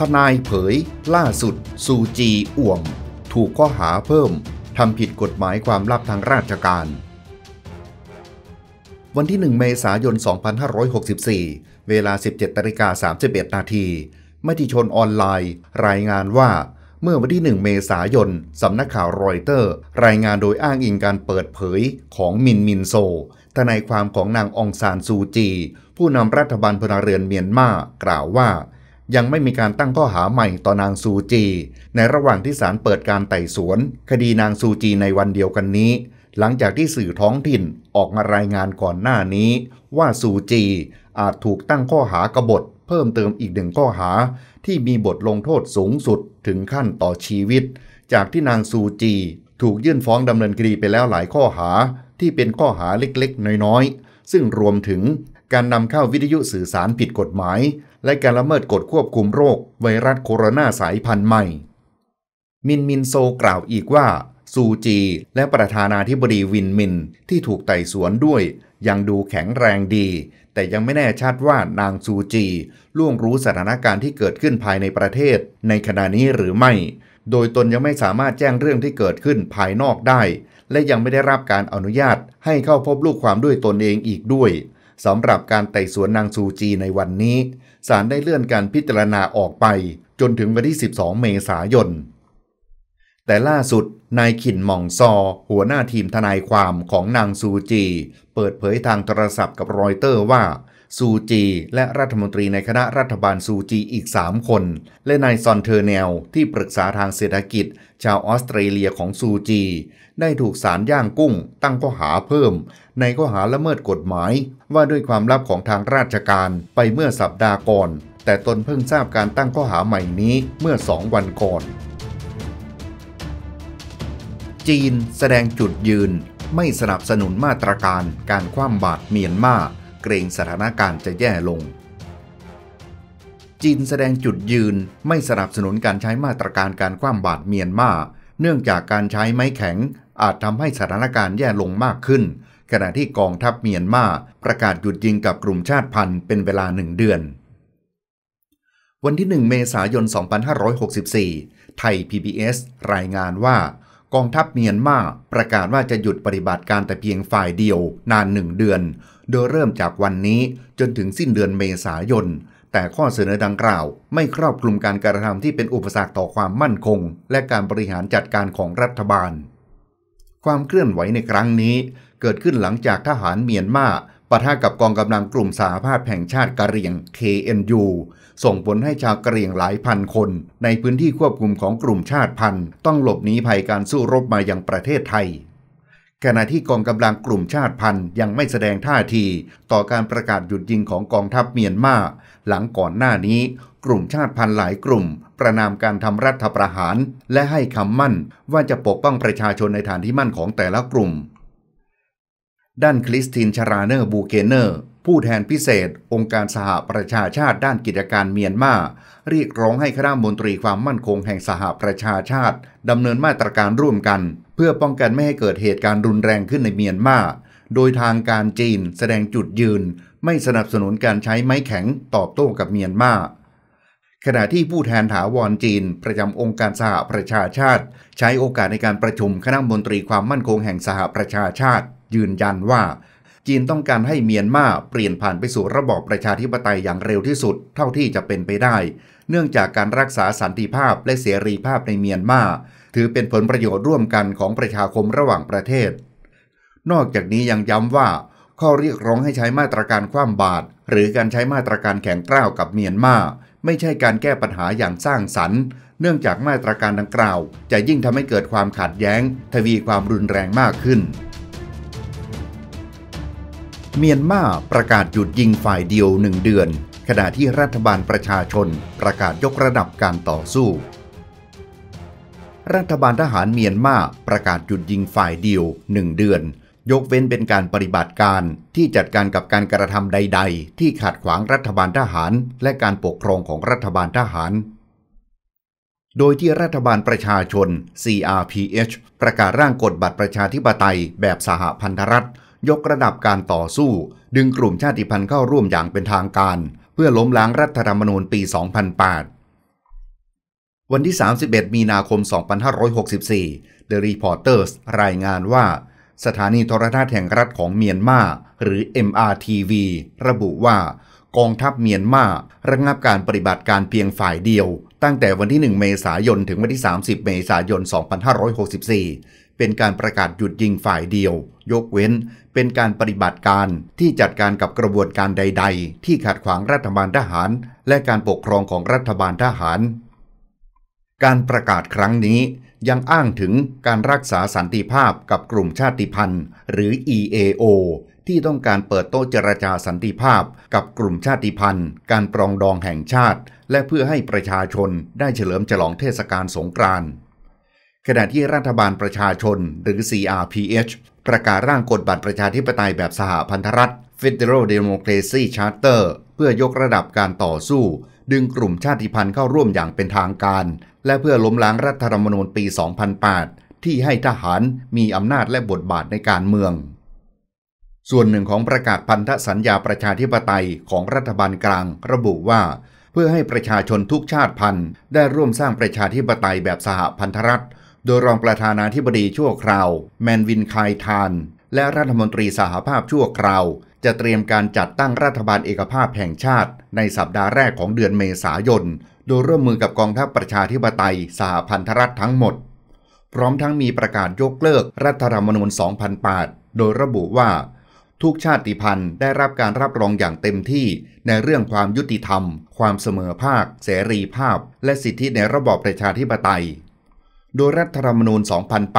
ทนายเผย ล่าสุดซูจีอ่วม ถูกข้อหาเพิ่มทำผิดกฎหมายความลับทางราชการ วันที่ 1 เมษายน 2564 เวลา 17ตาิกา31นาทีมติชนออนไลน์ รายงานว่า เมื่อวันที่ 1 เมษายน สำนักข่าวรอยเตอร์ รายงานโดยอ้างอิงการเปิดเผยของมินมินโซทนายความของนางองซานซูจี ผู้นำรัฐบาลพลเรือนเมียนมากล่าวว่ายังไม่มีการตั้งข้อหาใหม่ต่อนางซูจี ในระหว่างที่ศาลเปิดการไต่สวน คดีนางซูจีในวันเดียวกันนี้ หลังจากที่สื่อท้องถิ่นออกมารายงานก่อนหน้านี้ ว่าซูจี อาจถูกตั้งข้อหากบฏเพิ่มเติมอีกหนึ่งข้อหาที่มีบทลงโทษสูงสุดถึงขั้นต่อชีวิต จากที่นางซูจี ถูกยื่นฟ้องดำเนินคดีไปแล้วหลายข้อหาที่เป็นข้อหาเล็กๆน้อยๆซึ่งรวมถึงการนำเข้าวิทยุสื่อสารผิดกฎหมายและการละเมิดกฎควบคุมโรค ไวรัสโคโรนาสายพันธุ์ใหม่ มินมินโซกล่าวอีกว่า ซูจี และประธานาธิบดีวินมิน ที่ถูกไต่สวนด้วย ยังดูแข็งแรงดี แต่ยังไม่แน่ชัดว่านางซูจี ล่วงรู้สถานการณ์ที่เกิดขึ้นภายในประเทศ ในขณะนี้หรือไม่ โดยตนยังไม่สามารถแจ้งเรื่องที่เกิดขึ้นภายนอกได้ และยังไม่ได้รับการอนุญาต ให้เข้าพบลูกความด้วยตนเองอีกด้วยสำหรับการไต่สวนนางซูจีในวันนี้ศาลได้เลื่อนการพิจารณาออกไปจนถึงวันที่ 12 เมษายน แต่ล่าสุดนายขินหม่องซอ หัวหน้าทีมทนายความของนางซูจี เปิดเผยทางโทรศัพท์กับรอยเตอร์ว่าซูจี และรัฐมนตรีในคณะรัฐบาลซูจีอีก 3 คน และนายซอนเทอร์เนล ที่ปรึกษาทางเศรษฐกิจ ชาวออสเตรเลียของซูจี ได้ถูกศาลย่างกุ้ง ตั้งข้อหาเพิ่ม ในข้อหาละเมิดกฎหมาย ว่าด้วยความลับของทางราชการไปเมื่อสัปดาห์ก่อน แต่ตนเพิ่งทราบการตั้งข้อหาใหม่นี้เมื่อ 2 วันก่อนจีนแสดงจุดยืนไม่สนับสนุนมาตรการการคว่ำบาตรเมียนมาเกรงสถานการณ์จะแย่ลง จีนแสดงจุดยืนไม่สนับสนุนการใช้มาตรการการคว่ำบาตรเมียนมา เนื่องจากการใช้ไม้แข็งอาจทำให้สถานการณ์แย่ลงมากขึ้น ขณะที่กองทัพเมียนมาประกาศหยุดยิงกับกลุ่มชาติพันธุ์เป็นเวลาหนึ่งเดือน วันที่ 1เมษายน 2564 ไทย PBS รายงานว่ากองทัพเมียนมาประกาศว่าจะหยุดปฏิบัติการแต่เพียงฝ่ายเดียวนานหนึ่งเดือน โดยเริ่มจากวันนี้จนถึงสิ้นเดือนเมษายน แต่ข้อเสนอดังกล่าวไม่ครอบคลุมการกระทำที่เป็นอุปสรรคต่อความมั่นคง และการบริหารจัดการของรัฐบาล ความเคลื่อนไหวในครั้งนี้ เกิดขึ้นหลังจากทหารเมียนมาปะทะกับกองกำลังกลุ่มสาภาพแห่งชาติกะเหรี่ยง KNU ส่งผลให้ชาวกะเหรี่ยงหลายพันคน ในพื้นที่ควบคุมของกลุ่มชาติพันธุ์ต้องหลบหนีภัยการสู้รบมายังประเทศไทยขณะที่กองกำลังกลุ่มชาติพันธุ์ยังไม่แสดงท่าที ต่อการประกาศหยุดยิงของกองทัพเมียนมา หลังก่อนหน้านี้ กลุ่มชาติพันธุ์หลายกลุ่ม ประนามการทำรัฐประหาร และให้คำมั่นว่าจะปกป้องประชาชนในฐานที่มั่นของแต่ละกลุ่มด้านคริสตินชาราเนอร์บูเกเนอร์ ผู้แทนพิเศษองค์การสหประชาชาติด้านกิจการเมียนมาเรียกร้องให้คณะมนตรีความมั่นคงแห่งสหประชาชาติ ดำเนินมาตรการร่วมกัน เพื่อป้องกันไม่ให้เกิดเหตุการณ์รุนแรงขึ้นในเมียนมา โดยทางการจีนแสดงจุดยืนไม่สนับสนุนการใช้ไม้แข็งตอบโต้กับเมียนมาขณะที่ผู้แทนถาวรจีน ประจำองค์การสหประชาชาติ ใช้โอกาสในการประชุมคณะมนตรีความมั่นคงแห่งสหประชาชาติยืนยันว่า จีนต้องการให้เมียนมาเปลี่ยนผ่านไปสู่ระบอบประชาธิปไตยอย่างเร็วที่สุด เท่าที่จะเป็นไปได้ เนื่องจากการรักษาสันติภาพและเสรีภาพในเมียนมาถือเป็นผลประโยชน์ร่วมกันของประชาคมระหว่างประเทศ นอกจากนี้ยังย้ำว่า ข้อเรียกร้องให้ใช้มาตรการคว่ำบาตรหรือการใช้มาตรการแข็งกร้าวกับเมียนมาไม่ใช่การแก้ปัญหาอย่างสร้างสรรค์เนื่องจากมาตรการดังกล่าว จะยิ่งทำให้เกิดความขัดแย้ง ทวีความรุนแรงมากขึ้นเมียนมาประกาศหยุดยิงฝ่ายเดียวหนึ่งเดือน ขณะที่รัฐบาลประชาชน ประกาศยกระดับการต่อสู้ รัฐบาลทหารเมียนมาประกาศหยุดยิงฝ่ายเดียวหนึ่งเดือน ยกเว้นเป็นการปฏิบัติการที่จัดการกับการกระทำใดๆ ที่ขัดขวางรัฐบาลทหารและการปกครองของรัฐบาลทหาร โดยที่รัฐบาลประชาชน CRPH ประกาศร่างกฎบัตรประชาธิปไตย แบบสหพันธรัฐยกระดับการต่อสู้ดึงกลุ่มชาติพันธุ์เข้าร่วมอย่างเป็นทางการ เพื่อล้มล้างรัฐธรรมนูญปี 2008 วันที่ 31 มีนาคม 2564 The Reporters รายงานว่า สถานีโทรทัศน์แห่งรัฐของเมียนมาหรือ MRTV ระบุว่า กองทัพเมียนมาระงับการปฏิบัติการเพียงฝ่ายเดียว ตั้งแต่วันที่ 1 เมษายนถึงวันที่ 30 เมษายน 2564เป็นการประกาศหยุดยิงฝ่ายเดียว ยกเว้น เป็นการปฏิบัติการที่จัดการกับกระบวนการใดๆ ที่ขัดขวางรัฐบาลทหาร และการปกครองของรัฐบาลทหาร การประกาศครั้งนี้ยังอ้างถึงการรักษาสันติภาพกับกลุ่มชาติพันธุ์ หรือ EAO ที่ต้องการเปิดโต๊ะเจรจาสันติภาพกับกลุ่มชาติพันธุ์ การปรองดองแห่งชาติ และเพื่อให้ประชาชนได้เฉลิมฉลองเทศกาลสงกรานต์ขณะที่รัฐบาลประชาชนหรือ CRPH ประกาศร่างกฎบัตรประชาธิปไตยแบบสหพันธรัฐ Federal Democracy Charter เพื่อยกระดับการต่อสู้ ดึงกลุ่มชาติพันธุ์เข้าร่วมอย่างเป็นทางการ และเพื่อล้มล้างรัฐธรรมนูญปี 2008 ที่ให้ทหารมีอำนาจและบทบาทในการเมือง ส่วนหนึ่งของประกาศพันธสัญญาประชาธิปไตยของรัฐบาลกลาง ระบุว่า เพื่อให้ประชาชนทุกชาติพันธุ์ ได้ร่วมสร้างประชาธิปไตยแบบสหพันธรัฐโดยรองประธานาธิบดีชั่วคราว แมนวินไคทาน และรัฐมนตรีสหภาพชั่วคราว จะเตรียมการจัดตั้งรัฐบาลเอกภาพแห่งชาติ ในสัปดาห์แรกของเดือนเมษายน โดยร่วมมือกับกองทัพประชาธิปไตยสหพันธรัฐทั้งหมด พร้อมทั้งมีประกาศยกเลิกรัฐธรรมนูญ2008 โดยระบุว่า ทุกชาติพันธุ์ได้รับการรับรองอย่างเต็มที่ในเรื่องความยุติธรรม ความเสมอภาค เสรีภาพ และสิทธิในระบอบประชาธิปไตยโดยรัฐธรรมนูญ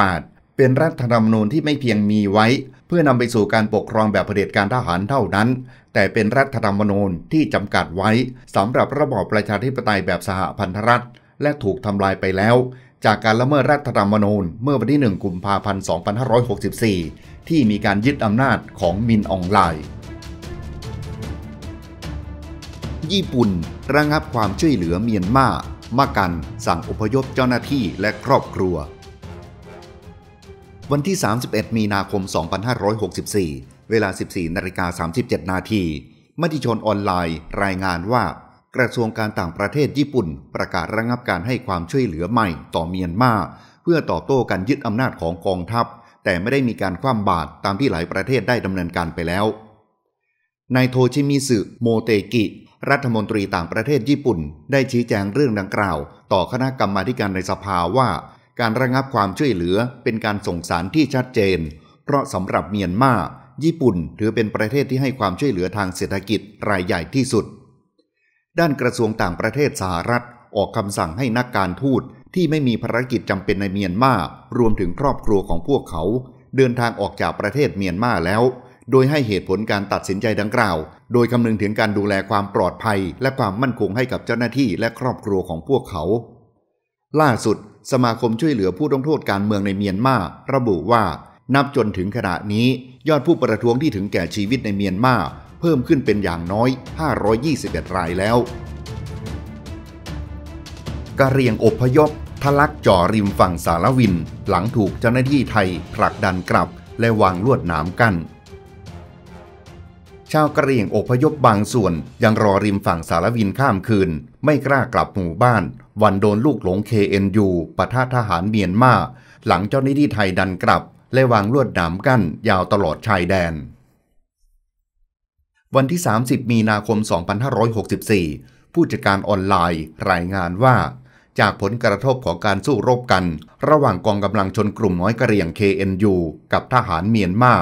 2008 เป็นรัฐธรรมนูญที่ไม่เพียงมีไว้ เพื่อนำไปสู่การปกครองแบบเผด็จ การทหารเท่านั้น แต่เป็นรัฐธรรมนูญที่จำกัดไว้สำหรับระบอบประชาธิปไตยแบบสหพันธรัฐ และถูกทำลายไปแล้ว จากการละเมิดรัฐธรรมนูญเมื่อวันที่ 1กุมภาพันธ์2564 ที่มีการยึดอำนาจของมินอองไล์ญี่ปุ่น ระงับความช่วยเหลือเมียนมามากันสั่งอพยพเจ้าหน้าที่และครอบครัว วันที่ 31 มีนาคม 2564 เวลา 14นาฬิกา37 นาทีมติชนออนไลน์ รายงานว่า กระทรวงการต่างประเทศญี่ปุ่น ประกาศระงงับการให้ความช่วยเหลือใหม่ต่อเมียนมาเพื่อตอบโต้การยึดอำนาจของกองทัพ แต่ไม่ได้มีการคว่ำบาตรตามที่หลายประเทศได้ดำเนินการไปแล้วนายโทชิมิสึโมเตกิรัฐมนตรีต่างประเทศญี่ปุ่น ได้ชี้แจงเรื่องดังกล่าว ต่อคณะกรรมาการในสภาว่า การระงับความช่วยเหลือเป็นการส่งสารที่ชัดเจน เพราะสำหรับเมียนมาญี่ปุ่นถือเป็นประเทศที่ให้ความช่วยเหลือทางเศรษฐกิจรายใหญ่ที่สุด ด้านกระทรวงต่างประเทศสหรัฐออกคำสั่งให้นักการทูตที่ไม่มีภารกิจจำเป็นในเมียนมารวมถึงครอบครัวของพวกเขา เดินทางออกจากประเทศเมียนมาแล้ว โดยให้เหตุผลการตัดสินใจดังกล่าวโดยคำนึงถึงการดูแลความปลอดภัย และความมั่นคงให้กับเจ้าหน้าที่และครอบครัวของพวกเขา ล่าสุดสมาคมช่วยเหลือผู้ต้องโทษการเมืองในเมียนมาระบุว่า นับจนถึงขณะนี้ยอดผู้ประท้วงที่ถึงแก่ชีวิตในเมียนมา เพิ่มขึ้นเป็นอย่างน้อย 521 รายแล้วกะเรียงอบพยพ ทะลักจ่อริมฝั่งสารวิน หลังถูกเจ้าหน้าที่ไทยผลักดันกลับ และวางลวดหนามกัน้นชาวกะเหรี่ยงอพยพบางส่วน ยังรอริมฝั่งสารวินข้ามคืน ไม่กล้ากลับหมู่บ้าน วันโดนลูกหลง KNU ปะทะทหารเมียนมาหลังเจ้าหน้าที่ไทยดันกลับ และวางลวดหนามกั้นยาวตลอดชายแดน วันที่ 30 มีนาคม 2564 ผู้จัดการออนไลน์ รายงานว่า จากผลกระทบของการสู้รบกัน ระหว่างกองกำลังชนกลุ่มน้อยกะเหรี่ยง KNU กับทหารเมียนมา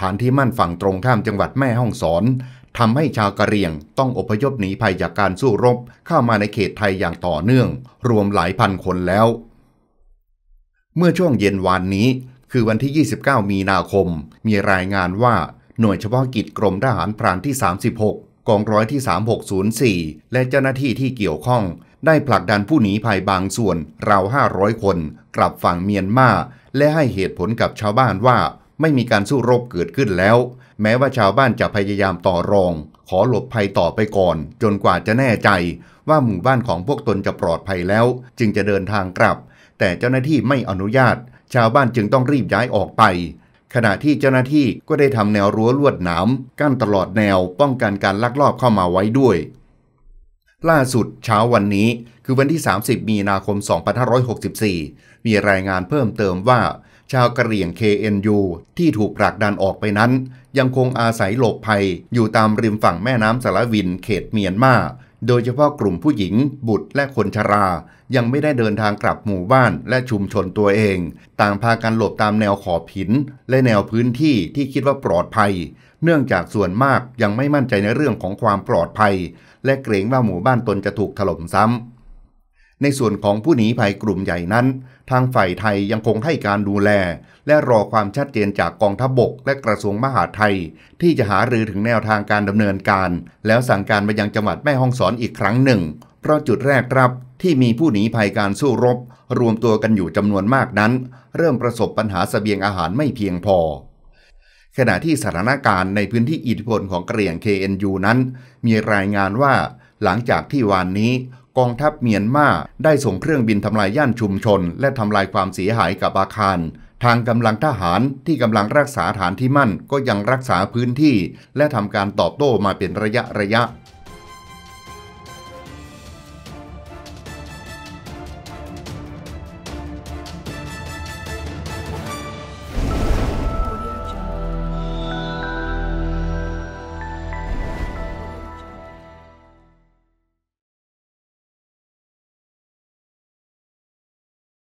ฐานที่มั่นฝั่งตรงข้ามจังหวัดแม่ฮ่องสอนทำให้ชาวกะเหรี่ยงต้องอพยพหนีภัยจากการสู้รบเข้ามาในเขตไทยอย่างต่อเนื่อง รวมหลายพันคนแล้ว เมื่อช่วงเย็นวานนี้ คือวันที่ 29 มีนาคม มีรายงานว่าหน่วยเฉพาะกิจกรมทหารพรานที่ 36 กองร้อยที่ 3604 และเจ้าหน้าที่ที่เกี่ยวข้อง ได้ผลักดันผู้หนีภัยบางส่วนราว 500 คน กลับฝั่งเมียนมาและให้เหตุผลกับชาวบ้านว่าไม่มีการสู้รบเกิดขึ้นแล้ว แม้ว่าชาวบ้านจะพยายามต่อรอง ขอหลบภัยต่อไปก่อน จนกว่าจะแน่ใจว่าหมู่บ้านของพวกตนจะปลอดภัยแล้ว จึงจะเดินทางกลับ แต่เจ้าหน้าที่ไม่อนุญาต ชาวบ้านจึงต้องรีบย้ายออกไป ขณะที่เจ้าหน้าที่ก็ได้ทำแนวรั้วลวดหนามกั้นตลอดแนวป้องกันการลักลอบเข้ามาไว้ด้วย ล่าสุด เช้าวันนี้คือวันที่ 30 มีนาคม 2564 มีรายงานเพิ่มเติมว่าชาวกะเหรี่ยง KNU ที่ถูกผลักดันออกไปนั้น ยังคงอาศัยหลบภัยอยู่ตามริมฝั่งแม่น้ำสารวินเขตเมียนมาโดยเฉพาะกลุ่มผู้หญิง บุตรและคนชรา ยังไม่ได้เดินทางกลับหมู่บ้านและชุมชนตัวเอง ต่างพากันหลบตามแนวขอบหิน และแนวพื้นที่ที่คิดว่าปลอดภัย เนื่องจากส่วนมากยังไม่มั่นใจในเรื่องของความปลอดภัย และเกรงว่าหมู่บ้านตนจะถูกถล่มซ้ำในส่วนของผู้หนีภัยกลุ่มใหญ่นั้น ทางฝ่ายไทยยังคงให้การดูแล และรอความชัดเจนจากกองทัพบกและกระทรวงมหาดไทย ที่จะหารือถึงแนวทางการดำเนินการ แล้วสั่งการไปยังจังหวัดแม่ฮ่องสอนอีกครั้งหนึ่ง เพราะจุดแรกครับ ที่มีผู้หนีภัยการสู้รบ รวมตัวกันอยู่จำนวนมากนั้น เริ่มประสบปัญหาสเสบียงอาหารไม่เพียงพอ ขณะที่สถานการณ์ในพื้นที่อิทธิพลของกระเหรี่ยง KNU นั้นมีรายงานว่า หลังจากที่วานนี้กองทัพเมียนมาได้ส่งเครื่องบินทำลายย่านชุมชนและทำลายความเสียหายกับอาคารทางกำลังทหารที่กำลังรักษาฐานที่มั่นก็ยังรักษาพื้นที่และทำการตอบโต้มาเป็นระยะระยะ